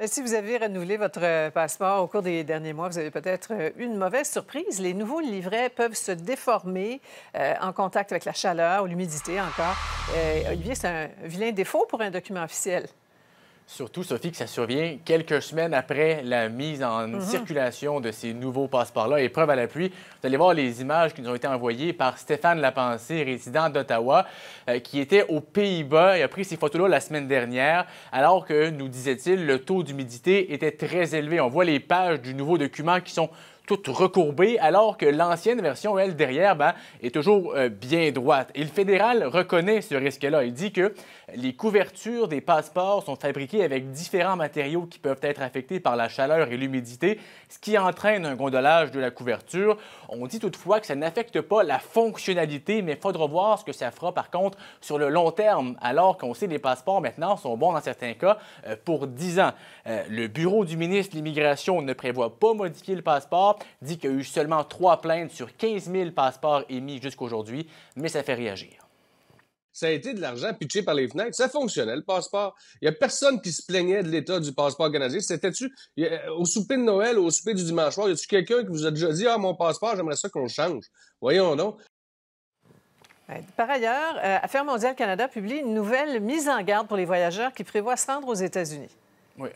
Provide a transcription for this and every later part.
Ben, si vous avez renouvelé votre euh, passeport au cours des derniers mois, vous avez peut-être euh, une mauvaise surprise. Les nouveaux livrets peuvent se déformer euh, en contact avec la chaleur ou l'humidité encore. Olivier, c'est un vilain défaut pour un document officiel. Surtout, Sophie, que ça survient quelques semaines après la mise en mhm. circulation de ces nouveaux passeports-là. Épreuve à l'appui, vous allez voir les images qui nous ont été envoyées par Stéphane Lapensée, résident d'Ottawa, euh, qui était aux Pays-Bas et a pris ces photos-là la semaine dernière, alors que, nous disait-il, le taux d'humidité était très élevé. On voit les pages du nouveau document qui sont toute recourbée, alors que l'ancienne version, elle, derrière, ben, est toujours euh, bien droite. Et le fédéral reconnaît ce risque-là. Il dit que les couvertures des passeports sont fabriquées avec différents matériaux qui peuvent être affectés par la chaleur et l'humidité, ce qui entraîne un gondolage de la couverture. On dit toutefois que ça n'affecte pas la fonctionnalité, mais il faudra voir ce que ça fera par contre sur le long terme, alors qu'on sait que les passeports maintenant sont bons dans certains cas euh, pour 10 ans. Euh, le bureau du ministre de l'Immigration ne prévoit pas modifier le passeport, dit qu'il y a eu seulement trois plaintes sur 15 000 passeports émis jusqu'aujourd'hui, mais ça fait réagir ça a été de l'argent pitché par les fenêtres. Ça fonctionnait, le passeport. Il n'y a personne qui se plaignait de l'état du passeport canadien. C'était-tu, euh, au souper de Noël, au souper du dimanche soir, y a-tu quelqu'un qui vous a déjà dit, ah, mon passeport, j'aimerais ça qu'on le change? Voyons donc. Euh, par ailleurs, euh, Affaires mondiales Canada publie une nouvelle mise en garde pour les voyageurs qui prévoient se rendre aux États-Unis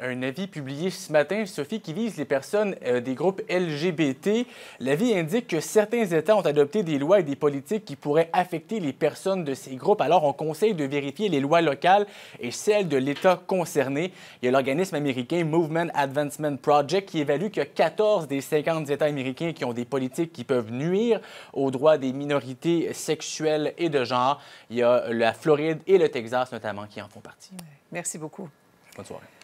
un avis publié ce matin, Sophie, qui vise les personnes euh, des groupes LGBT. L'avis indique que certains États ont adopté des lois et des politiques qui pourraient affecter les personnes de ces groupes. Alors, on conseille de vérifier les lois locales et celles de l'État concerné. Il y a l'organisme américain Movement Advancement Project qui évalue que 14 des 50 États américains qui ont des politiques qui peuvent nuire aux droits des minorités sexuelles et de genre. Il y a la Floride et le Texas notamment qui en font partie. Merci beaucoup. Bonne soirée.